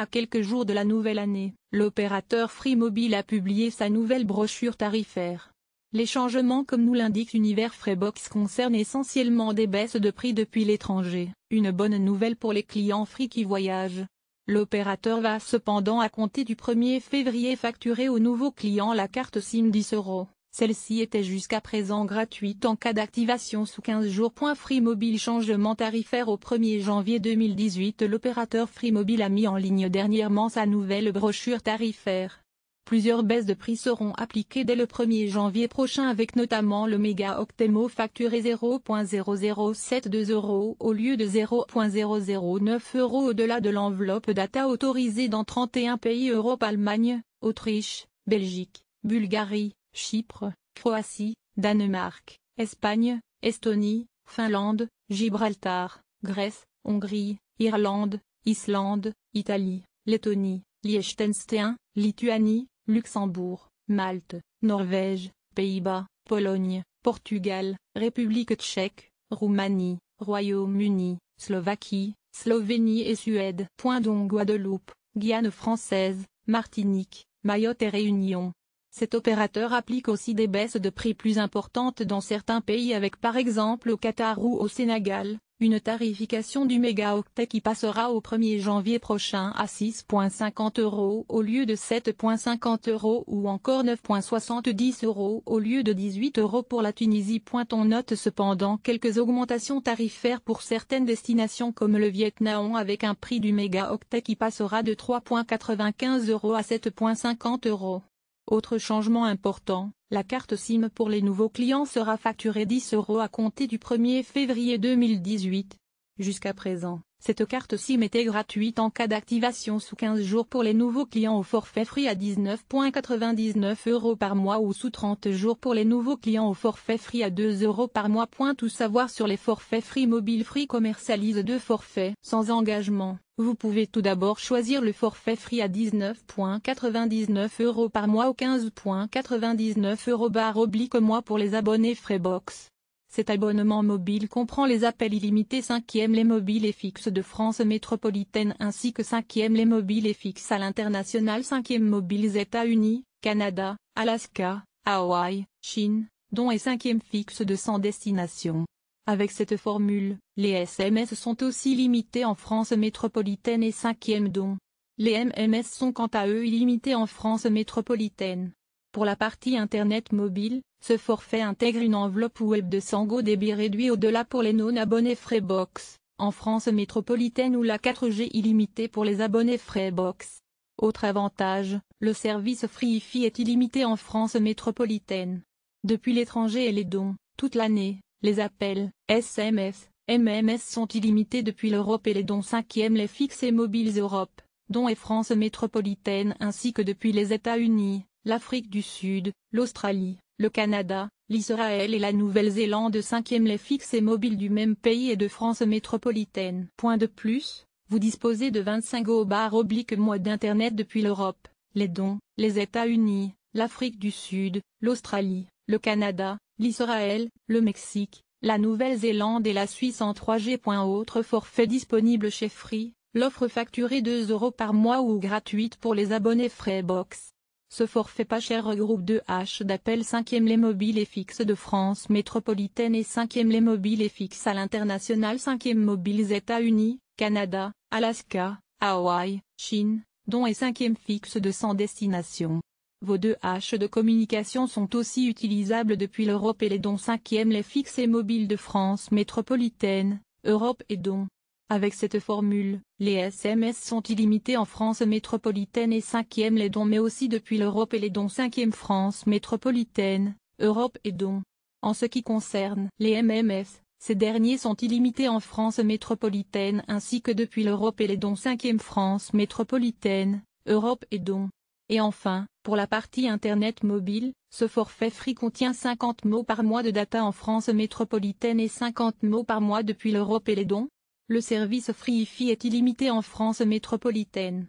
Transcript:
À quelques jours de la nouvelle année, l'opérateur Free Mobile a publié sa nouvelle brochure tarifaire. Les changements comme nous l'indique Univers Freebox concernent essentiellement des baisses de prix depuis l'étranger, une bonne nouvelle pour les clients Free qui voyagent. L'opérateur va cependant à compter du 1er février facturer aux nouveaux clients la carte SIM 10 euros. Celle-ci était jusqu'à présent gratuite en cas d'activation sous 15 jours. Free Mobile changement tarifaire au 1er janvier 2018 L'opérateur Free Mobile a mis en ligne dernièrement sa nouvelle brochure tarifaire. Plusieurs baisses de prix seront appliquées dès le 1er janvier prochain avec notamment le méga Octemo facturé 0.0072 euros au lieu de 0.009 euros au-delà de l'enveloppe data autorisée dans 31 pays Europe Allemagne, Autriche, Belgique, Bulgarie, Chypre, Croatie, Danemark, Espagne, Estonie, Finlande, Gibraltar, Grèce, Hongrie, Irlande, Islande, Italie, Lettonie, Liechtenstein, Lituanie, Luxembourg, Malte, Norvège, Pays-Bas, Pologne, Portugal, République tchèque, Roumanie, Royaume-Uni, Slovaquie, Slovénie et Suède. Point dont Guadeloupe, Guyane française, Martinique, Mayotte et Réunion. Cet opérateur applique aussi des baisses de prix plus importantes dans certains pays avec par exemple au Qatar ou au Sénégal, une tarification du mégaoctet qui passera au 1er janvier prochain à 6,50 euros au lieu de 7,50 euros ou encore 9,70 euros au lieu de 18 euros pour la Tunisie. On note cependant quelques augmentations tarifaires pour certaines destinations comme le Vietnam avec un prix du mégaoctet qui passera de 3,95 euros à 7,50 euros. Autre changement important, la carte SIM pour les nouveaux clients sera facturée 10 euros à compter du 1er février 2018, Jusqu'à présent, cette carte SIM était gratuite en cas d'activation sous 15 jours pour les nouveaux clients au forfait Free à 19,99 euros par mois ou sous 30 jours pour les nouveaux clients au forfait Free à 2 euros par mois. Point tout savoir sur les forfaits Free Mobile Free commercialise deux forfaits sans engagement. Vous pouvez tout d'abord choisir le forfait Free à 19,99 euros par mois ou 15,99 euros barre oblique mois pour les abonnés Freebox. Cet abonnement mobile comprend les appels illimités 5e les mobiles et fixes de France métropolitaine ainsi que 5e les mobiles et fixes à l'international 5e mobiles États-Unis, Canada, Alaska, Hawaï, Chine, dont et 5e fixe de 100 destinations. Avec cette formule, les SMS sont aussi limités en France métropolitaine et 5e dont. Les MMS sont quant à eux illimités en France métropolitaine. Pour la partie Internet mobile, ce forfait intègre une enveloppe web de 100 go débit réduit au-delà pour les non-abonnés Freebox, en France métropolitaine ou la 4G illimitée pour les abonnés Freebox. Autre avantage, le service Freefi est illimité en France métropolitaine. Depuis l'étranger et les dons, toute l'année, les appels, SMS, MMS sont illimités depuis l'Europe et les dons 5e les fixes et mobiles Europe dont est France métropolitaine ainsi que depuis les États-Unis, l'Afrique du Sud, l'Australie, le Canada, l'Israël et la Nouvelle-Zélande cinquième les fixes et mobiles du même pays et de France métropolitaine. Point de plus, vous disposez de 25 au bar oblique mois d'Internet depuis l'Europe, les dons, les États-Unis, l'Afrique du Sud, l'Australie, le Canada, l'Israël, le Mexique, la Nouvelle-Zélande et la Suisse en 3G. Autre forfait disponible chez Free, L'offre facturée 2 euros par mois ou gratuite pour les abonnés Freebox. Ce forfait pas cher regroupe 2 H d'appel 5e les mobiles et fixes de France métropolitaine et 5e les mobiles et fixes à l'international 5e mobiles États-Unis, Canada, Alaska, Hawaï, Chine, dont et 5e fixe de 100 destinations. Vos deux h de communication sont aussi utilisables depuis l'Europe et les dons 5e les fixes et mobiles de France métropolitaine, Europe et dons. Avec cette formule, les SMS sont illimités en France métropolitaine et 5e les dons mais aussi depuis l'Europe et les dons 5e France métropolitaine, Europe et dons. En ce qui concerne les MMS, ces derniers sont illimités en France métropolitaine ainsi que depuis l'Europe et les dons 5e France métropolitaine, Europe et dons. Et enfin, pour la partie Internet mobile, ce forfait Free contient 50 mots par mois de data en France métropolitaine et 50 mots par mois depuis l'Europe et les dons, le service free est illimité en France métropolitaine.